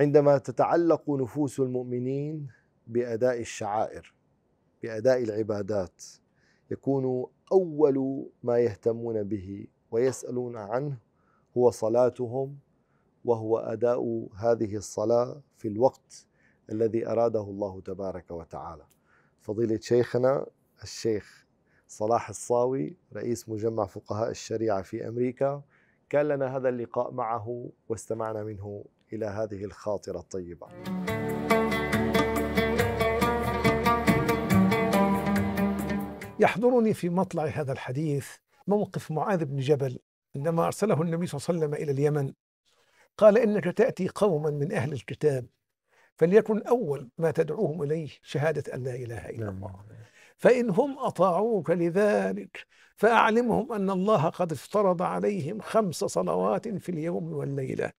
عندما تتعلق نفوس المؤمنين باداء الشعائر باداء العبادات يكون اول ما يهتمون به ويسالون عنه هو صلاتهم وهو اداء هذه الصلاه في الوقت الذي اراده الله تبارك وتعالى. فضيله شيخنا الشيخ صلاح الصاوي رئيس مجمع فقهاء الشريعه في امريكا كان لنا هذا اللقاء معه واستمعنا منه الى هذه الخاطره الطيبه. يحضرني في مطلع هذا الحديث موقف معاذ بن جبل عندما ارسله النبي صلى الله عليه وسلم الى اليمن قال انك تاتي قوما من اهل الكتاب فليكن اول ما تدعوهم اليه شهاده ان لا اله الا الله نعم. فان هم اطاعوك لذلك فاعلمهم ان الله قد افترض عليهم خمس صلوات في اليوم والليله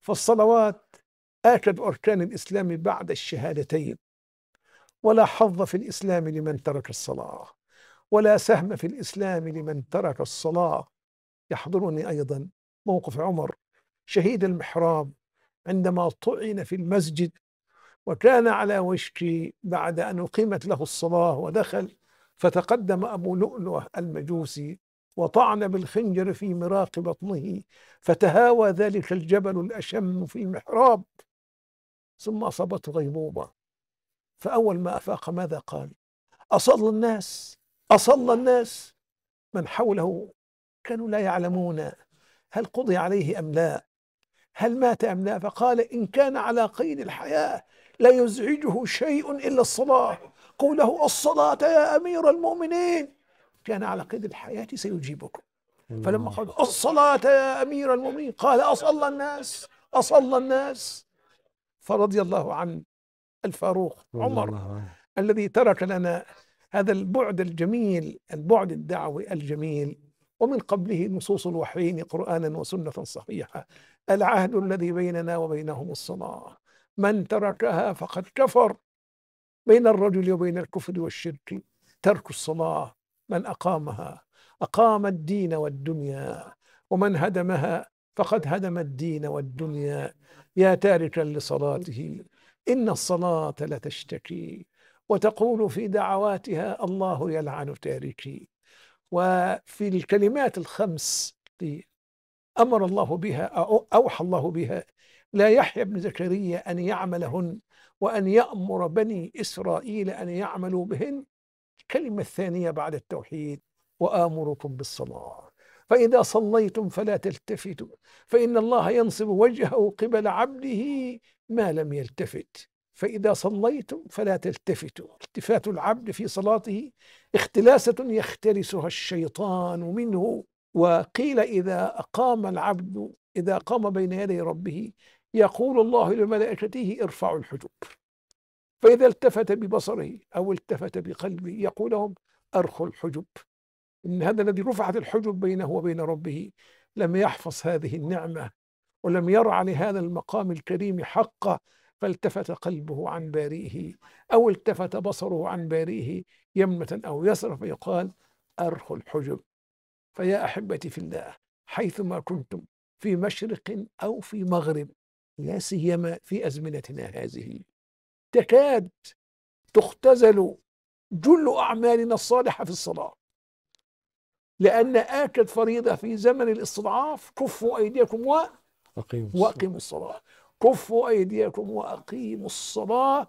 فالصلوات آكد أركان الإسلام بعد الشهادتين ولا حظ في الإسلام لمن ترك الصلاة ولا سهم في الإسلام لمن ترك الصلاة يحضرني أيضا موقف عمر شهيد المحراب عندما طعن في المسجد وكان على وشك بعد أن أقيمت له الصلاة ودخل فتقدم أبو لؤلؤة المجوسي وطعن بالخنجر في مراق بطنه فتهاوى ذلك الجبل الأشم في المحراب ثم أصابته غيبوبة فأول ما أفاق ماذا قال أصلى الناس أصلى الناس من حوله كانوا لا يعلمون هل قضي عليه أم لا هل مات أم لا فقال إن كان على قيد الحياة لا يزعجه شيء إلا الصلاة قوله الصلاة يا أمير المؤمنين كان على قيد الحياة سيجيبكم فلما قال الصلاة يا أمير المؤمنين قال أصلى الناس أصلى الناس فرضي الله عن الفاروق عمر الذي ترك لنا هذا البعد الجميل البعد الدعوي الجميل ومن قبله نصوص الوحيين قرآنا وسنة صحيحة العهد الذي بيننا وبينهم الصلاة من تركها فقد كفر بين الرجل وبين الكفر والشرك ترك الصلاة من أقامها أقام الدين والدنيا ومن هدمها فقد هدم الدين والدنيا يا تاركا لصلاته إن الصلاة لتشتكي وتقول في دعواتها الله يلعن تاركي وفي الكلمات الخمس التي أمر الله بها أو أوحى الله بها لا يحيى بن زكريا أن يعملهن وأن يأمر بني إسرائيل أن يعملوا بهن الكلمة الثانية بعد التوحيد وآمركم بالصلاة فإذا صليتم فلا تلتفتوا فإن الله ينصب وجهه قبل عبده ما لم يلتفت فإذا صليتم فلا تلتفتوا التفات العبد في صلاته اختلاسة يختلسها الشيطان منه وقيل إذا أقام العبد إذا قام بين يدي ربه يقول الله لملائكته ارفعوا الحجوب فإذا التفت ببصره أو التفت بقلبه يقول لهم أرخوا الحجب إن هذا الذي رفعت الحجب بينه وبين ربه لم يحفظ هذه النعمة ولم يرعى لهذا المقام الكريم حقه فالتفت قلبه عن بارئه أو التفت بصره عن بارئه يمنة أو يسرى فيقال أرخوا الحجب فيا أحبتي في الله حيثما كنتم في مشرق أو في مغرب لا سيما في أزمنتنا هذه تكاد تختزل جل أعمالنا الصالحة في الصلاة لأن آكد فريضة في زمن الاستضعاف كفوا أيديكم و... وأقيموا الصلاة كفوا أيديكم وأقيموا الصلاة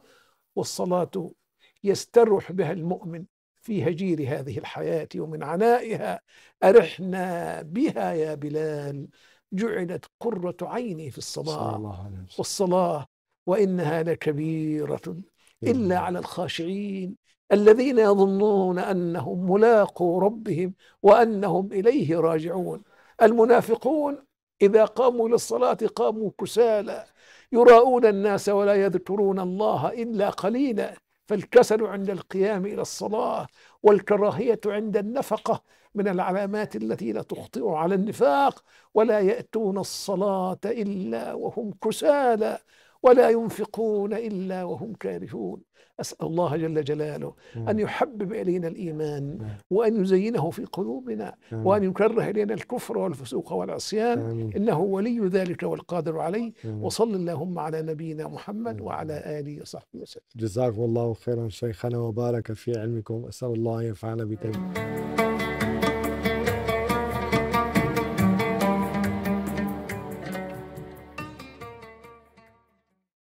والصلاة يستروح بها المؤمن في هجير هذه الحياة ومن عنائها أرحنا بها يا بلال جعلت قرة عيني في الصلاة والصلاة وإنها لكبيرة إلا على الخاشعين الذين يظنون أنهم ملاقو ربهم وأنهم إليه راجعون المنافقون إذا قاموا للصلاة قاموا كسالى يراؤون الناس ولا يذكرون الله إلا قليلا فالكسل عند القيام إلى الصلاة والكراهية عند النفقة من العلامات التي لا تخطئ على النفاق ولا يأتون الصلاة إلا وهم كسالى ولا ينفقون إلا وهم كارهون أسأل الله جل جلاله أن يحبب إلينا الإيمان وأن يزينه في قلوبنا وأن يكره إلينا الكفر والفسوق والعصيان إنه ولي ذلك والقادر عليه وصل اللهم على نبينا محمد وعلى آله وصحبه وسلم جزاكم الله خيرا شيخنا وبارك في علمكم أسأل الله أن ينفعنا بكم